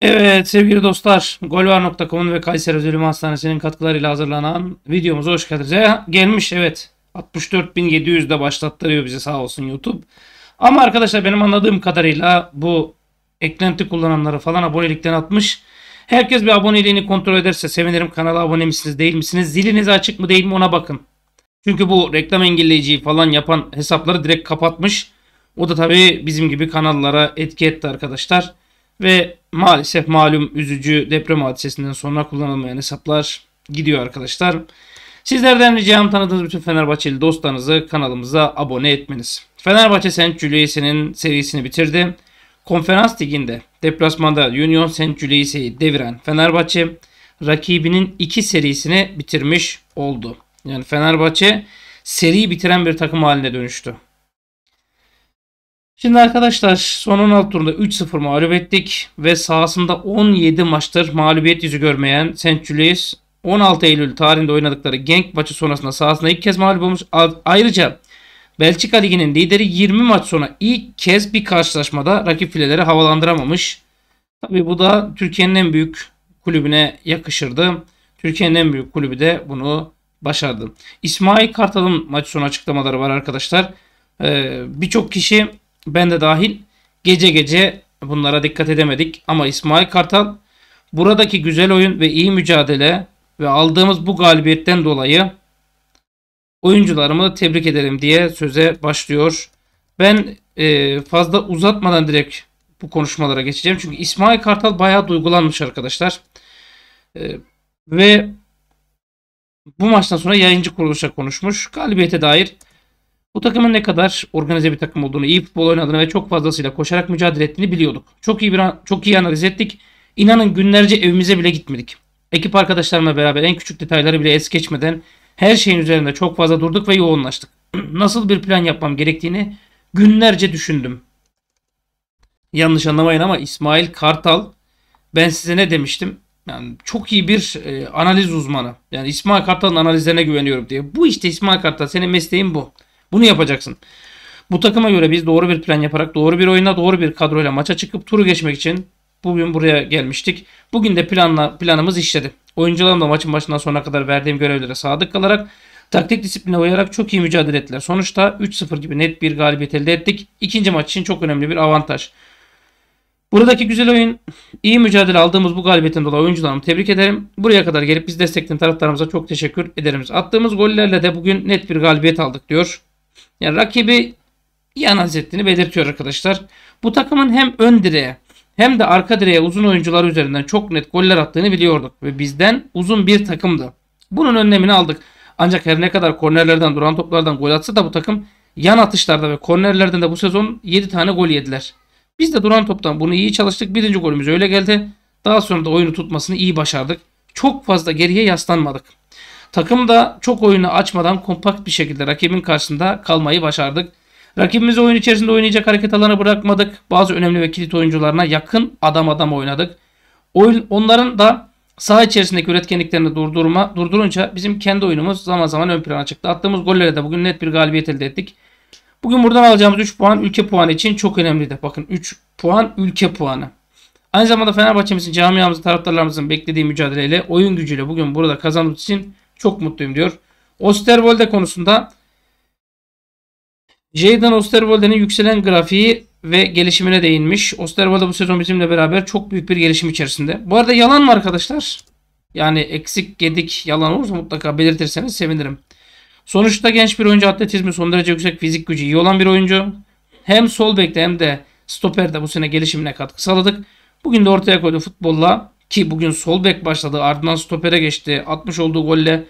Evet sevgili dostlar golvar.com'un ve Kayseri Özel Hastanesi'nin katkılarıyla hazırlanan videomuza hoş geldiniz. E, gelmiş evet 64.700'de başlattırıyor bize sağ olsun YouTube. Ama arkadaşlar benim anladığım kadarıyla bu eklenti kullananları falan abonelikten atmış. Herkes bir aboneliğini kontrol ederse sevinirim kanala abone misiniz değil misiniz ziliniz açık mı değil mi ona bakın. Çünkü bu reklam engelleyiciyi falan yapan hesapları direkt kapatmış. O da tabii bizim gibi kanallara etki etti arkadaşlar. Ve maalesef malum üzücü deprem hadisesinden sonra kullanılmayan hesaplar gidiyor arkadaşlar. Sizlerden ricam tanıdığınız bütün Fenerbahçeli dostlarınızı kanalımıza abone etmeniz. Fenerbahçe Saint Julius'in serisini bitirdi. Konferans liginde deplasmanda Union Saint Julius'i deviren Fenerbahçe rakibinin iki serisini bitirmiş oldu. Yani Fenerbahçe seri bitiren bir takım haline dönüştü. Şimdi arkadaşlar son 16 turunda 3-0 mağlup ettik ve sahasında 17 maçtır mağlubiyet yüzü görmeyen St. Julius 16 Eylül tarihinde oynadıkları Genk maçı sonrasında sahasında ilk kez mağlup olmuş. Ayrıca Belçika Ligi'nin lideri 20 maç sonra ilk kez bir karşılaşmada rakip fileleri havalandıramamış. Tabi bu da Türkiye'nin en büyük kulübüne yakışırdı. Türkiye'nin en büyük kulübü de bunu başardı. İsmail Kartal'ın maç sonu açıklamaları var arkadaşlar. Ee, Birçok kişi ben de dahil gece gece bunlara dikkat edemedik. Ama İsmail Kartal buradaki güzel oyun ve iyi mücadele ve aldığımız bu galibiyetten dolayı oyuncularımı tebrik ederim diye söze başlıyor. Ben e, fazla uzatmadan direkt bu konuşmalara geçeceğim. Çünkü İsmail Kartal bayağı duygulanmış arkadaşlar. E, ve bu maçtan sonra yayıncı kuruluşa konuşmuş. Galibiyete dair bu takımın ne kadar organize bir takım olduğunu, iyi futbol oynadığını ve çok fazlasıyla koşarak mücadele ettiğini biliyorduk. Çok iyi bir çok iyi analiz ettik. İnanın günlerce evimize bile gitmedik. Ekip arkadaşlarımla beraber en küçük detayları bile es geçmeden her şeyin üzerinde çok fazla durduk ve yoğunlaştık. Nasıl bir plan yapmam gerektiğini günlerce düşündüm. Yanlış anlamayın ama İsmail Kartal ben size ne demiştim? Yani çok iyi bir e, analiz uzmanı. Yani İsmail Kartal'ın analizlerine güveniyorum diye. Bu işte İsmail Kartal senin mesleğin bu. Bunu yapacaksın. Bu takıma göre biz doğru bir plan yaparak doğru bir oyuna doğru bir kadroyla maça çıkıp turu geçmek için bugün buraya gelmiştik. Bugün de planla, planımız işledi. Oyuncularım da maçın başından sonuna kadar verdiğim görevlere sadık kalarak taktik disipline uyarak çok iyi mücadele ettiler. Sonuçta 3-0 gibi net bir galibiyet elde ettik. İkinci maç için çok önemli bir avantaj. Buradaki güzel oyun, iyi mücadele aldığımız bu galibiyetin dolayı oyuncularımı tebrik ederim. Buraya kadar gelip biz destekleyen taraftarımıza çok teşekkür ederiz. Attığımız gollerle de bugün net bir galibiyet aldık diyor yani rakibi iyi analiz ettiğini belirtiyor arkadaşlar. Bu takımın hem ön direğe hem de arka direğe uzun oyuncular üzerinden çok net goller attığını biliyorduk ve bizden uzun bir takımdı. Bunun önlemini aldık. Ancak her ne kadar kornerlerden duran toplardan gol atsa da bu takım yan atışlarda ve kornerlerden de bu sezon 7 tane gol yediler. Biz de duran toptan bunu iyi çalıştık. Birinci golümüz öyle geldi. Daha sonra da oyunu tutmasını iyi başardık. Çok fazla geriye yaslanmadık. Takım da çok oyunu açmadan kompakt bir şekilde rakibin karşısında kalmayı başardık. Rakibimizi oyun içerisinde oynayacak hareket alanı bırakmadık. Bazı önemli ve kilit oyuncularına yakın adam adam oynadık. Oyun, onların da saha içerisindeki üretkenliklerini durdurma, durdurunca bizim kendi oyunumuz zaman zaman ön plana çıktı. Attığımız gollere de bugün net bir galibiyet elde ettik. Bugün buradan alacağımız 3 puan ülke puanı için çok önemliydi. Bakın 3 puan ülke puanı. Aynı zamanda Fenerbahçe'mizin, camiamızın, taraftarlarımızın beklediği mücadeleyle, oyun gücüyle bugün burada kazandığımız için çok mutluyum diyor. Osterwolde konusunda Jaden Osterwolde'nin yükselen grafiği ve gelişimine değinmiş. Osterwolde bu sezon bizimle beraber çok büyük bir gelişim içerisinde. Bu arada yalan mı arkadaşlar? Yani eksik, gedik, yalan olursa mutlaka belirtirseniz sevinirim. Sonuçta genç bir oyuncu atletizmi son derece yüksek fizik gücü iyi olan bir oyuncu. Hem sol bekte hem de stoperde bu sene gelişimine katkı sağladık. Bugün de ortaya koydu futbolla ki bugün sol bek başladı ardından stopere geçti. Atmış olduğu golle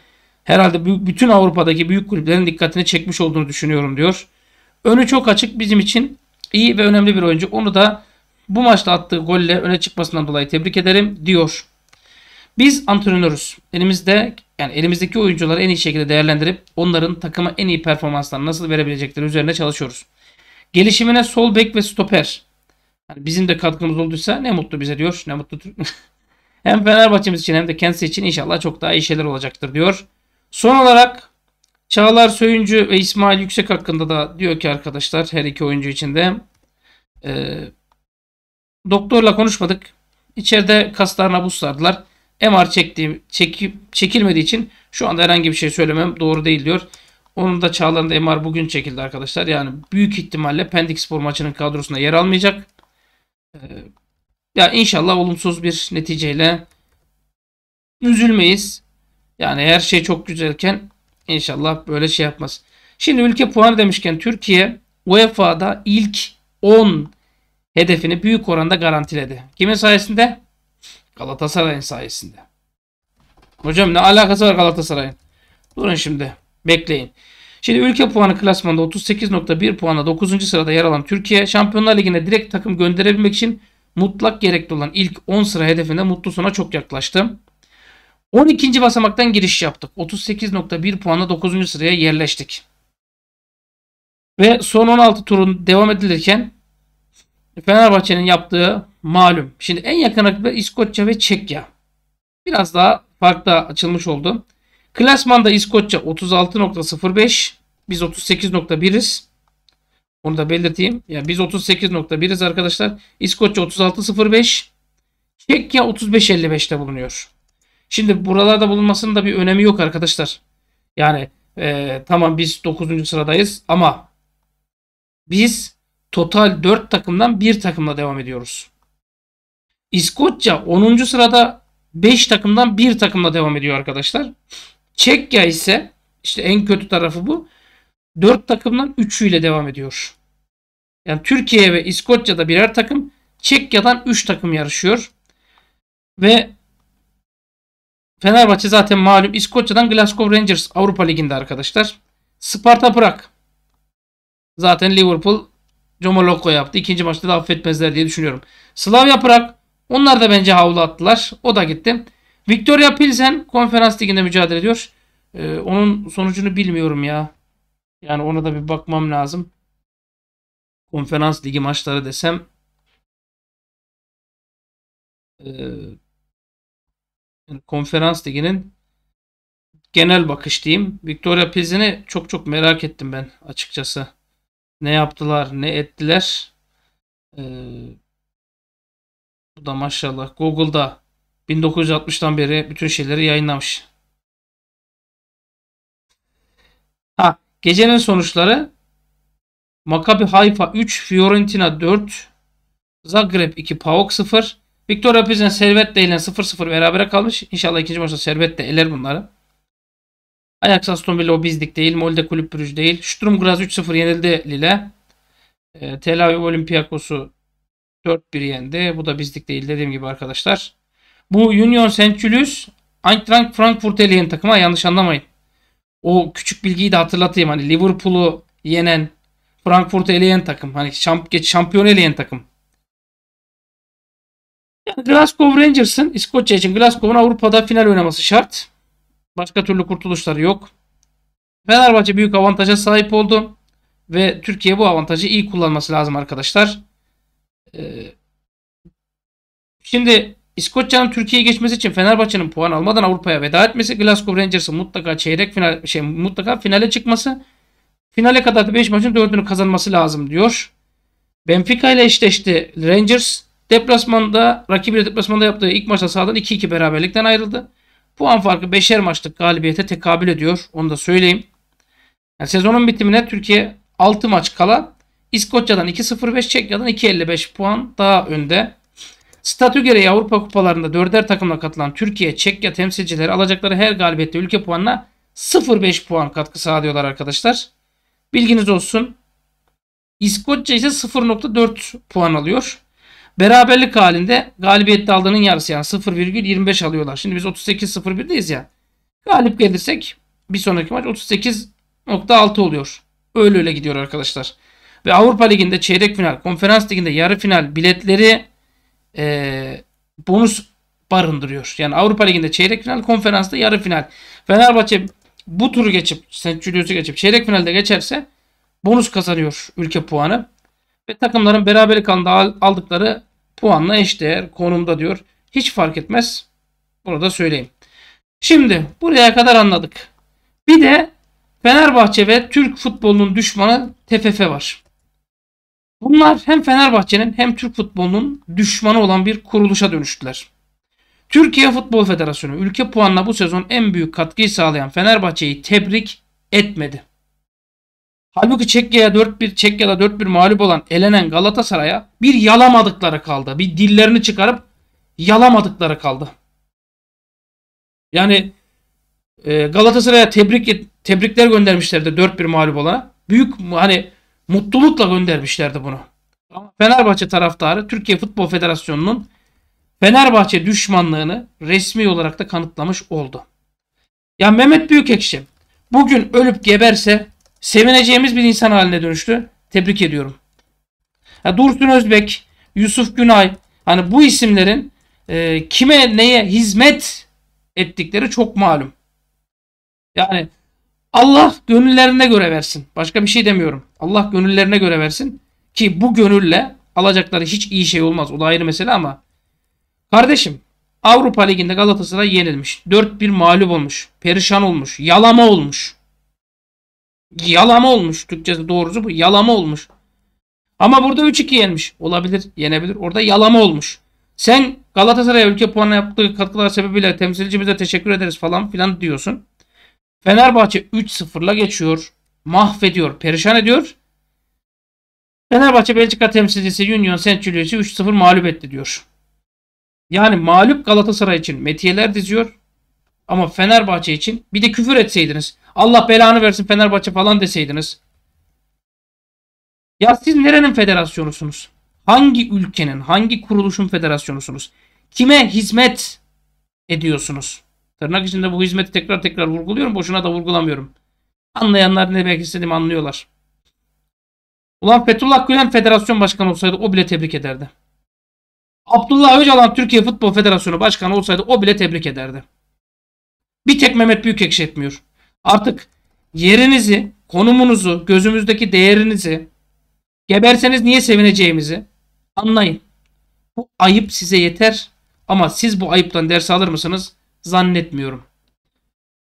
herhalde bütün Avrupa'daki büyük kulüplerin dikkatini çekmiş olduğunu düşünüyorum diyor. Önü çok açık bizim için iyi ve önemli bir oyuncu. Onu da bu maçta attığı golle öne çıkmasından dolayı tebrik ederim diyor. Biz antrenörüz. Elimizde yani elimizdeki oyuncuları en iyi şekilde değerlendirip onların takıma en iyi performanslarını nasıl verebilecekleri üzerine çalışıyoruz. Gelişimine sol bek ve stoper. Yani bizim de katkımız olduysa ne mutlu bize diyor. Ne mutlu Hem Fenerbahçe'miz için hem de kendisi için inşallah çok daha iyi şeyler olacaktır diyor. Son olarak Çağlar Söyüncü ve İsmail Yüksek hakkında da diyor ki arkadaşlar her iki oyuncu için de e, doktorla konuşmadık. İçeride kaslarına buz sardılar. MR çektiğim, çekip, çekilmediği için şu anda herhangi bir şey söylemem doğru değil diyor. Onun da Çağlar'ın da MR bugün çekildi arkadaşlar. Yani büyük ihtimalle Pendik Spor maçının kadrosunda yer almayacak. E, yani inşallah olumsuz bir neticeyle üzülmeyiz. Yani her şey çok güzelken inşallah böyle şey yapmaz. Şimdi ülke puanı demişken Türkiye UEFA'da ilk 10 hedefini büyük oranda garantiledi. Kimin sayesinde? Galatasaray'ın sayesinde. Hocam ne alakası var Galatasaray'ın? Durun şimdi. Bekleyin. Şimdi ülke puanı klasmanda 38.1 puanla 9. sırada yer alan Türkiye Şampiyonlar Ligi'ne direkt takım gönderebilmek için mutlak gerekli olan ilk 10 sıra hedefinde mutlu sona çok yaklaştım. 12. basamaktan giriş yaptık. 38.1 puanla 9. sıraya yerleştik. Ve son 16 turun devam edilirken Fenerbahçe'nin yaptığı malum. Şimdi en yakın rakipler İskoçya ve Çekya. Biraz daha farklı açılmış oldu. Klasmanda İskoçya 36.05, biz 38.1'iz. Onu da belirteyim. Ya biz 38.1'iz arkadaşlar. İskoçya 36.05. Çekya 35.55'te bulunuyor. Şimdi buralarda bulunmasının da bir önemi yok arkadaşlar. Yani e, tamam biz 9. sıradayız ama biz total 4 takımdan 1 takımla devam ediyoruz. İskoçya 10. sırada 5 takımdan 1 takımla devam ediyor arkadaşlar. Çekya ise işte en kötü tarafı bu. 4 takımdan 3'üyle devam ediyor. Yani Türkiye ve İskoçya'da birer takım, Çekya'dan 3 takım yarışıyor. Ve Fenerbahçe zaten malum İskoçya'dan Glasgow Rangers Avrupa Ligi'nde arkadaşlar. Sparta Prag. Zaten Liverpool Jomo Loko yaptı. İkinci maçta da affetmezler diye düşünüyorum. Slavia Prag. Onlar da bence havlu attılar. O da gitti. Victoria Pilsen konferans liginde mücadele ediyor. Ee, onun sonucunu bilmiyorum ya. Yani ona da bir bakmam lazım konferans ligi maçları desem e, konferans liginin genel bakış diyeyim. Victoria Pilsen'i çok çok merak ettim ben açıkçası. Ne yaptılar, ne ettiler. E, bu da maşallah Google'da 1960'tan beri bütün şeyleri yayınlamış. Ha, gecenin sonuçları Maccabi Haifa 3, Fiorentina 4, Zagreb 2, PAOK 0. Victoria Pilsen Servette ile 0-0 berabere kalmış. İnşallah ikinci maçta Servette eler bunları. Ajax Aston Villa o bizlik değil. Molde Kulüp Brüj değil. Sturm Graz 3-0 yenildi Lille. E, Tel Aviv Olympiakos'u 4-1 yendi. Bu da bizlik değil dediğim gibi arkadaşlar. Bu Union St. Julius Eintracht Frankfurt eleyen takıma yanlış anlamayın. O küçük bilgiyi de hatırlatayım. Hani Liverpool'u yenen Frankfurt'u eleyen takım. Hani şamp geç şampiyon eleyen takım. Yani Glasgow Rangers'ın İskoçya için Glasgow'un Avrupa'da final oynaması şart. Başka türlü kurtuluşları yok. Fenerbahçe büyük avantaja sahip oldu. Ve Türkiye bu avantajı iyi kullanması lazım arkadaşlar. Ee, şimdi İskoçya'nın Türkiye'ye geçmesi için Fenerbahçe'nin puan almadan Avrupa'ya veda etmesi, Glasgow Rangers'ın mutlaka çeyrek final şey mutlaka finale çıkması Finale kadar 5 maçın 4'ünü kazanması lazım diyor. Benfica ile eşleşti Rangers. Deplasmanda rakibiyle deplasmanda yaptığı ilk maçta sahadan 2-2 beraberlikten ayrıldı. Puan farkı 5'er maçlık galibiyete tekabül ediyor. Onu da söyleyeyim. Yani sezonun bitimine Türkiye 6 maç kala İskoçya'dan 2-0 5 Çekya'dan 2.55 puan daha önde. Statü gereği Avrupa kupalarında dörder takımla katılan Türkiye, Çekya temsilcileri alacakları her galibiyette ülke puanına 0-5 puan katkı sağlıyorlar arkadaşlar. Bilginiz olsun. İskoçya ise 0.4 puan alıyor. Beraberlik halinde galibiyette aldığının yarısı yani 0,25 alıyorlar. Şimdi biz 38.01'deyiz ya. Galip gelirsek bir sonraki maç 38.6 oluyor. Öyle öyle gidiyor arkadaşlar. Ve Avrupa Ligi'nde çeyrek final, konferans liginde yarı final biletleri e, bonus barındırıyor. Yani Avrupa Ligi'nde çeyrek final, konferansta yarı final. Fenerbahçe bu turu geçip St. Julius'u geçip çeyrek finalde geçerse bonus kazanıyor ülke puanı. Ve takımların beraber halinde aldıkları puanla eşdeğer konumda diyor. Hiç fark etmez. Bunu da söyleyeyim. Şimdi buraya kadar anladık. Bir de Fenerbahçe ve Türk futbolunun düşmanı TFF var. Bunlar hem Fenerbahçe'nin hem Türk futbolunun düşmanı olan bir kuruluşa dönüştüler. Türkiye Futbol Federasyonu ülke puanına bu sezon en büyük katkıyı sağlayan Fenerbahçe'yi tebrik etmedi. Halbuki Çekya'ya 4-1, Çekya'da 4-1 mağlup olan elenen Galatasaray'a bir yalamadıkları kaldı. Bir dillerini çıkarıp yalamadıkları kaldı. Yani e, Galatasaray'a tebrik tebrikler göndermişlerdi 4-1 mağlup olana. Büyük hani mutlulukla göndermişlerdi bunu. Fenerbahçe taraftarı Türkiye Futbol Federasyonu'nun Fenerbahçe düşmanlığını resmi olarak da kanıtlamış oldu. Ya Mehmet Büyükekşi bugün ölüp geberse sevineceğimiz bir insan haline dönüştü. Tebrik ediyorum. Ya Dursun Özbek, Yusuf Günay hani bu isimlerin e, kime neye hizmet ettikleri çok malum. Yani Allah gönüllerine göre versin. Başka bir şey demiyorum. Allah gönüllerine göre versin ki bu gönülle alacakları hiç iyi şey olmaz. O da ayrı mesele ama Kardeşim Avrupa Ligi'nde Galatasaray yenilmiş. 4-1 mağlup olmuş. Perişan olmuş. Yalama olmuş. Yalama olmuş. Türkçesi doğrusu bu. Yalama olmuş. Ama burada 3-2 yenmiş. Olabilir. Yenebilir. Orada yalama olmuş. Sen Galatasaray'a ülke puanına yaptığı katkılar sebebiyle temsilcimize teşekkür ederiz falan filan diyorsun. Fenerbahçe 3-0'la geçiyor. Mahvediyor. Perişan ediyor. Fenerbahçe Belçika temsilcisi Union Saint-Gilloise'i 3-0 mağlup etti diyor. Yani mağlup Galatasaray için metiyeler diziyor. Ama Fenerbahçe için bir de küfür etseydiniz. Allah belanı versin Fenerbahçe falan deseydiniz. Ya siz nerenin federasyonusunuz? Hangi ülkenin, hangi kuruluşun federasyonusunuz? Kime hizmet ediyorsunuz? Tırnak içinde bu hizmeti tekrar tekrar vurguluyorum. Boşuna da vurgulamıyorum. Anlayanlar ne demek istediğimi anlıyorlar. Ulan Fethullah Gülen federasyon başkanı olsaydı o bile tebrik ederdi. Abdullah Öcalan Türkiye Futbol Federasyonu Başkanı olsaydı o bile tebrik ederdi. Bir tek Mehmet Büyükekşi etmiyor. Artık yerinizi, konumunuzu, gözümüzdeki değerinizi, geberseniz niye sevineceğimizi anlayın. Bu ayıp size yeter ama siz bu ayıptan ders alır mısınız? Zannetmiyorum.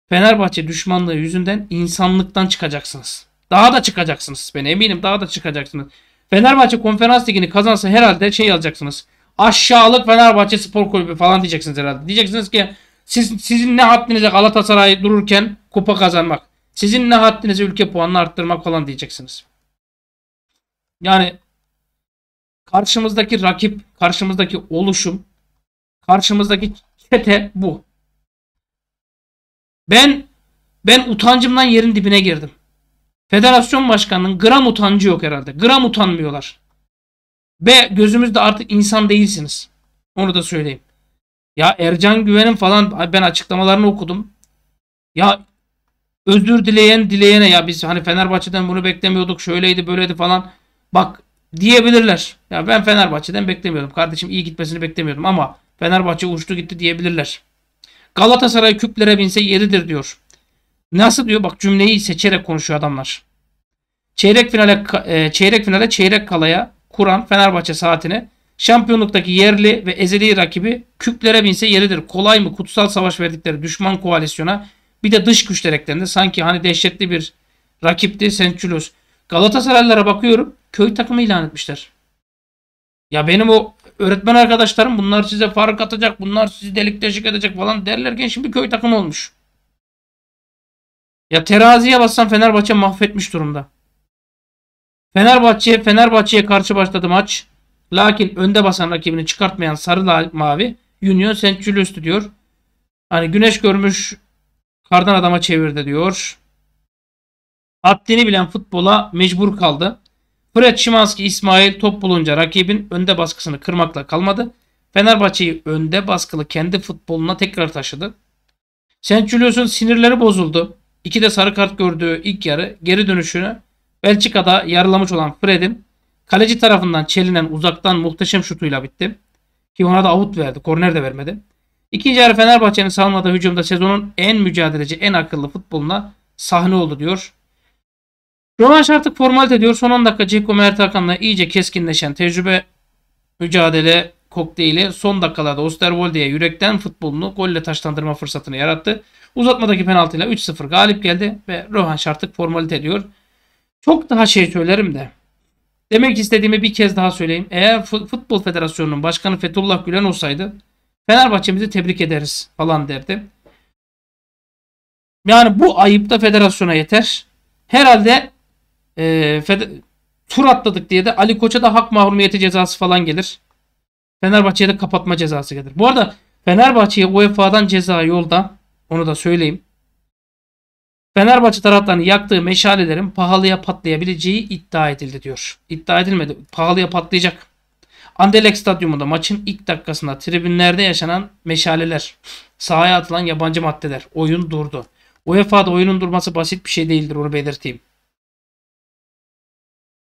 Fenerbahçe düşmanlığı yüzünden insanlıktan çıkacaksınız. Daha da çıkacaksınız ben eminim daha da çıkacaksınız. Fenerbahçe konferans ligini kazansa herhalde şey alacaksınız aşağılık Fenerbahçe Spor Kulübü falan diyeceksiniz herhalde. Diyeceksiniz ki siz, sizin ne haddinize Galatasaray dururken kupa kazanmak. Sizin ne haddinize ülke puanını arttırmak falan diyeceksiniz. Yani karşımızdaki rakip, karşımızdaki oluşum, karşımızdaki çete bu. Ben ben utancımdan yerin dibine girdim. Federasyon başkanının gram utancı yok herhalde. Gram utanmıyorlar. Ve gözümüzde artık insan değilsiniz. Onu da söyleyeyim. Ya Ercan Güven'in falan ben açıklamalarını okudum. Ya özür dileyen dileyene ya biz hani Fenerbahçe'den bunu beklemiyorduk şöyleydi böyleydi falan. Bak diyebilirler. Ya ben Fenerbahçe'den beklemiyordum. Kardeşim iyi gitmesini beklemiyordum ama Fenerbahçe uçtu gitti diyebilirler. Galatasaray küplere binse yeridir diyor. Nasıl diyor bak cümleyi seçerek konuşuyor adamlar. Çeyrek finale e, çeyrek finale çeyrek kalaya kuran Fenerbahçe saatini, şampiyonluktaki yerli ve ezeli rakibi küplere binse yeridir. Kolay mı kutsal savaş verdikleri düşman koalisyona bir de dış güçler eklendi. Sanki hani dehşetli bir rakipti Sençulos. Galatasaraylılara bakıyorum köy takımı ilan etmişler. Ya benim o öğretmen arkadaşlarım bunlar size fark atacak, bunlar sizi delik deşik edecek falan derlerken şimdi köy takımı olmuş. Ya teraziye bassan Fenerbahçe mahvetmiş durumda. Fenerbahçe Fenerbahçe'ye karşı başladı maç. Lakin önde basan rakibini çıkartmayan sarı mavi Union Centurios'tu diyor. Hani güneş görmüş kardan adama çevirdi diyor. Haddini bilen futbola mecbur kaldı. Fred Şimanski İsmail top bulunca rakibin önde baskısını kırmakla kalmadı. Fenerbahçe'yi önde baskılı kendi futboluna tekrar taşıdı. Centurios'un sinirleri bozuldu. İki de sarı kart gördüğü ilk yarı geri dönüşünü Belçika'da yarılamış olan Fred'in kaleci tarafından çelinen uzaktan muhteşem şutuyla bitti. Ki ona da avut verdi. Korner de vermedi. İkinci yarı Fenerbahçe'nin salmadığı hücumda sezonun en mücadeleci, en akıllı futboluna sahne oldu diyor. Rövanş artık formalite diyor. Son 10 dakika Ceko Mert Hakan'la iyice keskinleşen tecrübe mücadele kokteyli son dakikalarda Osterwolde'ye yürekten futbolunu golle taşlandırma fırsatını yarattı. Uzatmadaki penaltıyla 3-0 galip geldi ve Rohan artık formalite diyor. Çok daha şey söylerim de. Demek istediğimi bir kez daha söyleyeyim. Eğer Futbol Federasyonu'nun başkanı Fethullah Gülen olsaydı Fenerbahçe'mizi tebrik ederiz falan derdi. Yani bu ayıp da federasyona yeter. Herhalde e, fed tur atladık diye de Ali Koç'a da hak mahrumiyeti cezası falan gelir. Fenerbahçe'ye de kapatma cezası gelir. Bu arada Fenerbahçe'ye UEFA'dan ceza yolda. Onu da söyleyeyim. Fenerbahçe taraftarının yaktığı meşalelerin pahalıya patlayabileceği iddia edildi diyor. İddia edilmedi. Pahalıya patlayacak. Andelek stadyumunda maçın ilk dakikasında tribünlerde yaşanan meşaleler, sahaya atılan yabancı maddeler, oyun durdu. UEFA'da oyunun durması basit bir şey değildir onu belirteyim.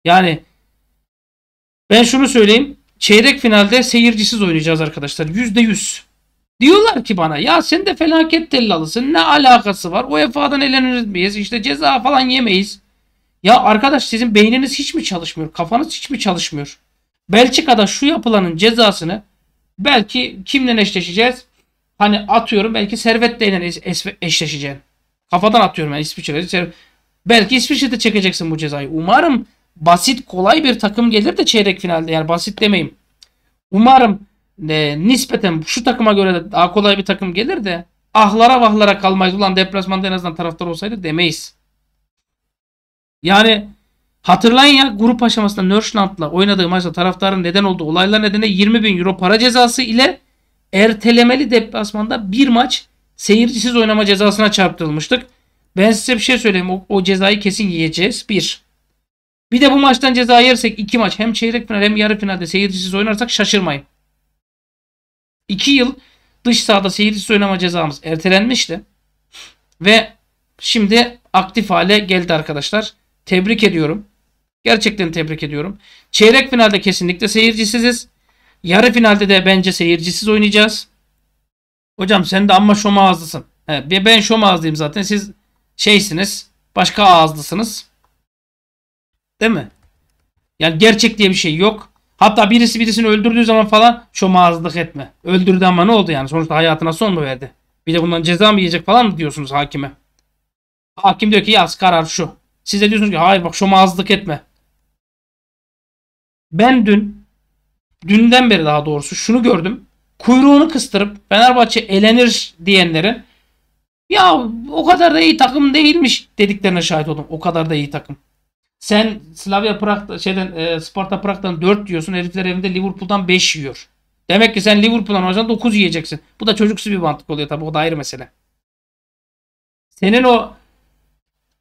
Yani ben şunu söyleyeyim. Çeyrek finalde seyircisiz oynayacağız arkadaşlar. %100. Diyorlar ki bana ya sen de felaket tellalısın ne alakası var UEFA'dan eleniriz miyiz işte ceza falan yemeyiz. Ya arkadaş sizin beyniniz hiç mi çalışmıyor kafanız hiç mi çalışmıyor? Belçika'da şu yapılanın cezasını belki kimle eşleşeceğiz? Hani atıyorum belki Servet ile eşleşeceğim. Kafadan atıyorum yani İsviçre'de. Belki İsviçre'de çekeceksin bu cezayı. Umarım basit kolay bir takım gelir de çeyrek finalde yani basit demeyeyim. Umarım e, nispeten şu takıma göre de daha kolay bir takım gelir de ahlara vahlara kalmayız. Ulan deplasmanda en azından taraftar olsaydı demeyiz. Yani hatırlayın ya grup aşamasında Nörşland'la oynadığı maçta taraftarın neden olduğu olaylar nedeniyle 20 bin euro para cezası ile ertelemeli deplasmanda bir maç seyircisiz oynama cezasına çarptırılmıştık. Ben size bir şey söyleyeyim. O, o cezayı kesin yiyeceğiz. Bir. Bir de bu maçtan ceza yersek iki maç hem çeyrek final hem yarı finalde seyircisiz oynarsak şaşırmayın. 2 yıl dış sahada seyirci oynama cezamız ertelenmişti. Ve şimdi aktif hale geldi arkadaşlar. Tebrik ediyorum. Gerçekten tebrik ediyorum. Çeyrek finalde kesinlikle seyircisiziz. Yarı finalde de bence seyircisiz oynayacağız. Hocam sen de ama şom ağızlısın. He, ben şom ağızlıyım zaten. Siz şeysiniz. Başka ağızlısınız. Değil mi? Yani gerçek diye bir şey yok. Hatta birisi birisini öldürdüğü zaman falan şu mağazlık etme. Öldürdü ama ne oldu yani? Sonuçta hayatına son mu verdi? Bir de bundan ceza mı yiyecek falan mı diyorsunuz hakime? Hakim diyor ki yaz karar şu. Siz de diyorsunuz ki hayır bak şu mağazlık etme. Ben dün, dünden beri daha doğrusu şunu gördüm. Kuyruğunu kıstırıp Fenerbahçe elenir diyenlerin ya o kadar da iyi takım değilmiş dediklerine şahit oldum. O kadar da iyi takım. Sen Slavia Prag şeyden e, Sparta Prag'dan 4 diyorsun. Herifler evinde Liverpool'dan 5 yiyor. Demek ki sen Liverpool'dan hocan 9 yiyeceksin. Bu da çocuksu bir mantık oluyor tabii. O da ayrı mesele. Senin o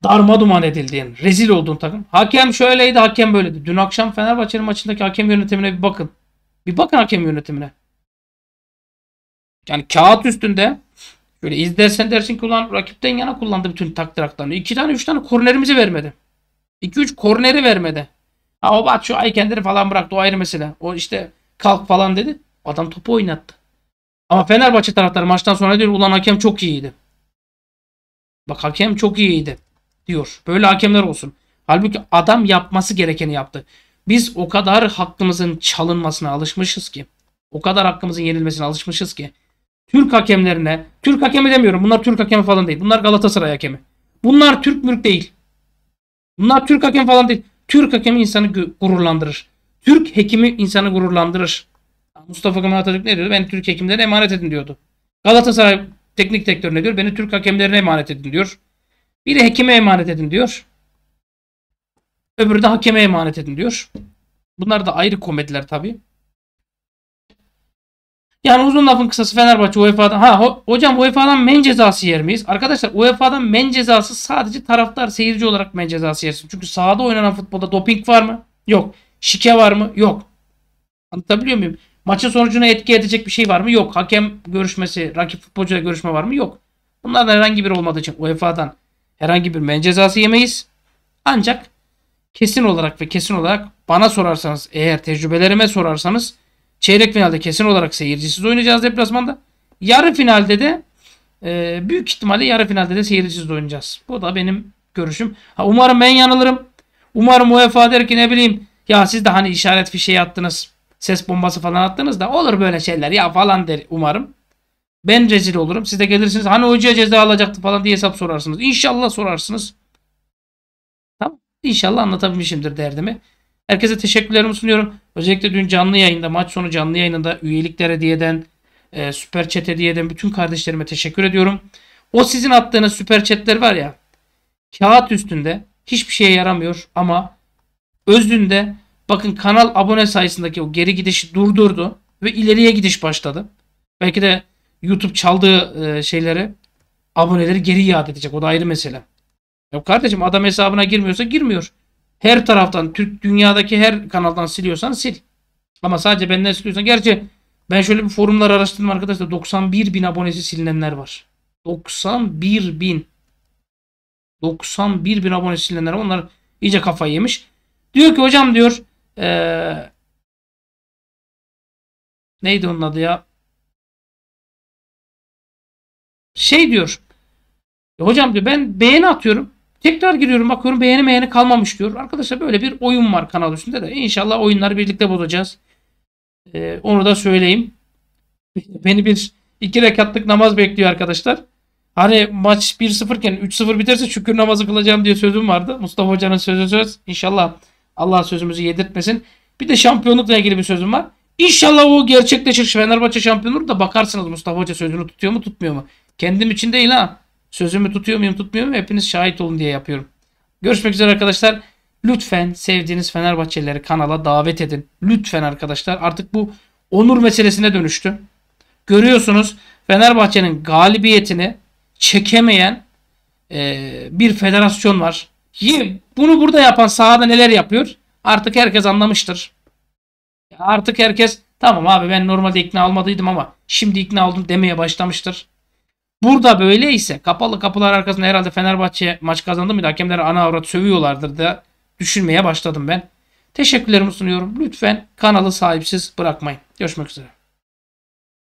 darma duman edildiğin, rezil olduğun takım. Hakem şöyleydi, hakem böyleydi. Dün akşam Fenerbahçe'nin maçındaki hakem yönetimine bir bakın. Bir bakın hakem yönetimine. Yani kağıt üstünde böyle izlersen dersin ki ulan rakipten yana kullandı bütün takdir haklarını. İki tane üç tane kornerimizi vermedi. 2-3 korneri vermedi. Ha o bat şu Aykender'i falan bıraktı o ayrı mesele. O işte kalk falan dedi. Adam topu oynattı. Ama Fenerbahçe taraftarı maçtan sonra diyor ulan hakem çok iyiydi. Bak hakem çok iyiydi diyor. Böyle hakemler olsun. Halbuki adam yapması gerekeni yaptı. Biz o kadar hakkımızın çalınmasına alışmışız ki. O kadar hakkımızın yenilmesine alışmışız ki. Türk hakemlerine, Türk hakemi demiyorum. Bunlar Türk hakemi falan değil. Bunlar Galatasaray hakemi. Bunlar Türk mülk değil. Bunlar Türk hakem falan değil. Türk hakemi insanı gururlandırır. Türk hekimi insanı gururlandırır. Mustafa Kemal Atatürk ne diyordu? Beni Türk hekimlerine emanet edin diyordu. Galatasaray teknik direktörüne diyor? Beni Türk hakemlerine emanet edin diyor. Biri hekime emanet edin diyor. Öbürü de hakeme emanet edin diyor. Bunlar da ayrı komediler tabii. Yani uzun lafın kısası Fenerbahçe UEFA'dan ha hocam UEFA'dan men cezası yer miyiz? Arkadaşlar UEFA'dan men cezası sadece taraftar seyirci olarak men cezası yersin. Çünkü sahada oynanan futbolda doping var mı? Yok. Şike var mı? Yok. Anlatabiliyor muyum? Maçın sonucuna etki edecek bir şey var mı? Yok. Hakem görüşmesi, rakip futbolcuyla görüşme var mı? Yok. Bunlardan herhangi bir olmadığı için UEFA'dan herhangi bir men cezası yemeyiz. Ancak kesin olarak ve kesin olarak bana sorarsanız eğer tecrübelerime sorarsanız Çeyrek finalde kesin olarak seyircisiz oynayacağız deplasmanda. Yarı finalde de e, büyük ihtimalle yarı finalde de seyircisiz oynayacağız. Bu da benim görüşüm. Ha, umarım ben yanılırım. Umarım UEFA der ki ne bileyim ya siz de hani işaret fişeği attınız. Ses bombası falan attınız da olur böyle şeyler ya falan der umarım. Ben rezil olurum. Siz de gelirsiniz hani hocaya ceza alacaktı falan diye hesap sorarsınız. İnşallah sorarsınız. Tamam. İnşallah anlatabilmişimdir derdimi. Herkese teşekkürlerimi sunuyorum. Özellikle dün canlı yayında, maç sonu canlı yayınında üyeliklere diyeden e, süper chat hediyeden bütün kardeşlerime teşekkür ediyorum. O sizin attığınız süper chatler var ya, kağıt üstünde hiçbir şeye yaramıyor ama özünde bakın kanal abone sayısındaki o geri gidişi durdurdu ve ileriye gidiş başladı. Belki de YouTube çaldığı e, şeyleri aboneleri geri iade edecek. O da ayrı mesele. Yok kardeşim adam hesabına girmiyorsa girmiyor. Her taraftan Türk dünyadaki her kanaldan siliyorsan sil. Ama sadece benden siliyorsan. Gerçi ben şöyle bir forumlar araştırdım arkadaşlar. 91 bin abonesi silinenler var. 91 bin. 91 bin abonesi silinenler var. Onlar iyice kafayı yemiş. Diyor ki hocam diyor ee, neydi onun adı ya? Şey diyor. E, hocam diyor ben beğeni atıyorum. Tekrar giriyorum bakıyorum beğeni beğeni kalmamış diyor. Arkadaşlar böyle bir oyun var kanal üstünde de. İnşallah oyunları birlikte bulacağız. Ee, onu da söyleyeyim. Beni bir iki rekatlık namaz bekliyor arkadaşlar. Hani maç 1-0 iken 3-0 biterse şükür namazı kılacağım diye sözüm vardı. Mustafa Hoca'nın sözü söz. İnşallah Allah sözümüzü yedirtmesin. Bir de şampiyonlukla ilgili bir sözüm var. İnşallah o gerçekleşir. Fenerbahçe şampiyonluk da bakarsınız Mustafa Hoca sözünü tutuyor mu tutmuyor mu? Kendim için değil ha. Sözümü tutuyor muyum tutmuyor muyum hepiniz şahit olun diye yapıyorum. Görüşmek üzere arkadaşlar. Lütfen sevdiğiniz Fenerbahçelileri kanala davet edin. Lütfen arkadaşlar artık bu onur meselesine dönüştü. Görüyorsunuz Fenerbahçe'nin galibiyetini çekemeyen e, bir federasyon var. Bunu burada yapan sahada neler yapıyor? Artık herkes anlamıştır. Artık herkes tamam abi ben normalde ikna almadıydım ama şimdi ikna oldum demeye başlamıştır. Burada böyleyse kapalı kapılar arkasında herhalde Fenerbahçe maç kazandı mıydı? Hakemler ana avrat sövüyorlardır da düşünmeye başladım ben. Teşekkürlerimi sunuyorum. Lütfen kanalı sahipsiz bırakmayın. Görüşmek üzere.